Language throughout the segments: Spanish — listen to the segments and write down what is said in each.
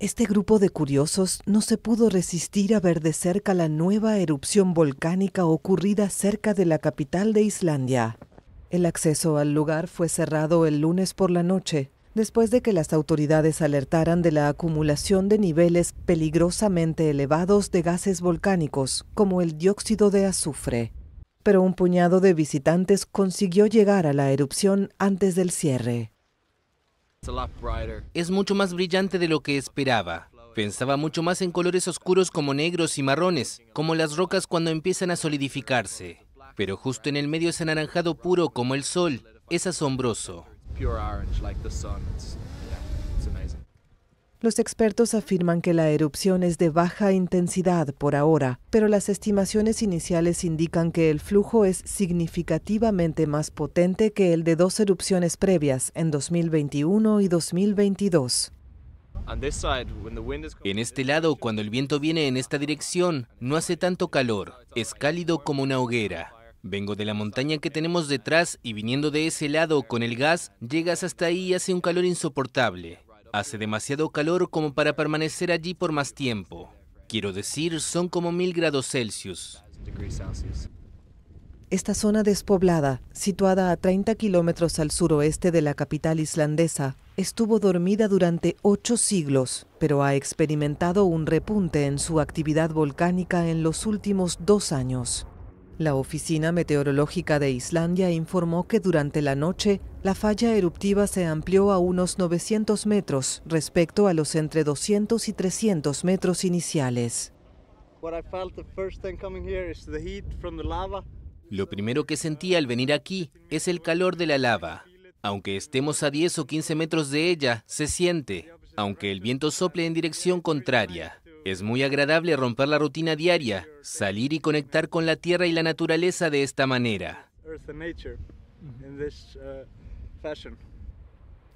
Este grupo de curiosos no se pudo resistir a ver de cerca la nueva erupción volcánica ocurrida cerca de la capital de Islandia. El acceso al lugar fue cerrado el lunes por la noche, después de que las autoridades alertaran de la acumulación de niveles peligrosamente elevados de gases volcánicos, como el dióxido de azufre. Pero un puñado de visitantes consiguió llegar a la erupción antes del cierre. Es mucho más brillante de lo que esperaba. Pensaba mucho más en colores oscuros como negros y marrones, como las rocas cuando empiezan a solidificarse. Pero justo en el medio es anaranjado puro como el sol. Es asombroso. Los expertos afirman que la erupción es de baja intensidad por ahora, pero las estimaciones iniciales indican que el flujo es significativamente más potente que el de dos erupciones previas en 2021 y 2022. En este lado, cuando el viento viene en esta dirección, no hace tanto calor, es cálido como una hoguera. Vengo de la montaña que tenemos detrás y viniendo de ese lado con el gas, llegas hasta ahí y hace un calor insoportable. Hace demasiado calor como para permanecer allí por más tiempo. Quiero decir, son como mil grados Celsius. Esta zona despoblada, situada a 30 kilómetros al suroeste de la capital islandesa, estuvo dormida durante ocho siglos, pero ha experimentado un repunte en su actividad volcánica en los últimos dos años. La Oficina Meteorológica de Islandia informó que durante la noche la falla eruptiva se amplió a unos 900 metros respecto a los entre 200 y 300 metros iniciales. Lo primero que sentí al venir aquí es el calor de la lava. Aunque estemos a 10 o 15 metros de ella, se siente, aunque el viento sople en dirección contraria. Es muy agradable romper la rutina diaria, salir y conectar con la tierra y la naturaleza de esta manera. Uh,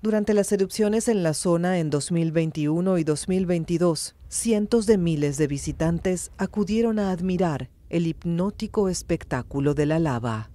durante las erupciones en la zona en 2021 y 2022, cientos de miles de visitantes acudieron a admirar el hipnótico espectáculo de la lava.